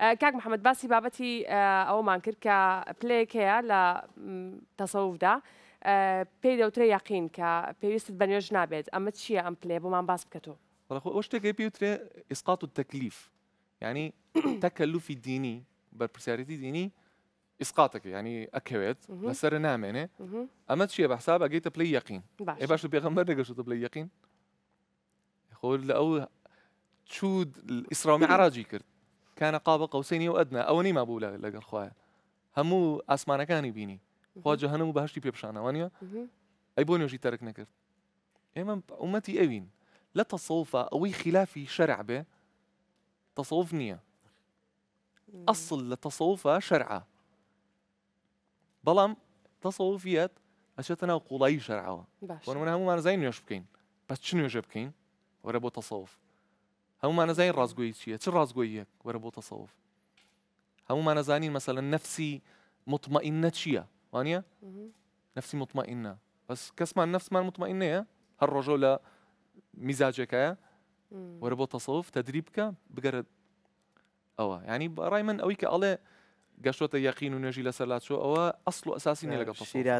آه، كاك محمد باسي بابتي او آه، مانكر كركا بلاي لا تصوف دا بي دو تري يقين كا بيست بنيوج نابد اما تشي ام بلاي بو مان باس بكتو واش تي بي تري اسقاط التكليف يعني تكلفي ديني بربرسياريتي ديني اسقاطك يعني اكويت لسر نعمانه اما تشي بحساب اجيت بلاي يقين اي باش بيغمر لك شو بلاي يقين خول لاو تشود الاسرائيلي عراجي كرت كان قاب قوسين او ادنى او نيما بولا لك خواه همو اسمانەکانی كان يبيني جەهنم جهنم بەهشتی پێپشانەوانە ئەی بۆ نوێژی تەرک نەکرد ئێمە عومەتی ئەوین لە تەسەوفە ئەوەی خلافی شەرع بێ تەسەوف نییە ئەسڵ لە تەسەوفە شەرعە بەڵام تەسەوفیەت ئەچێتە ناو قوڵایی شەرعەوە بۆ من هەمومان زای نوێش بکەین بەس چ نوێژە بکەین همو ما نزاين رازقوي شيء شو رازقوي هيك وربو تصوف همو ما نزانين مثلا نفسي مطمئنة شيء وانيا نفسي مطمئنة بس كسمع النفس ما مطمئنة يا هالرجولة مزاجك يا وربو تصوف تدريبك بجرد أوه. يعني برايمن اويك الله قشوت اليقين ونجي لسلات شو او اصله اساسي نلقى تصوف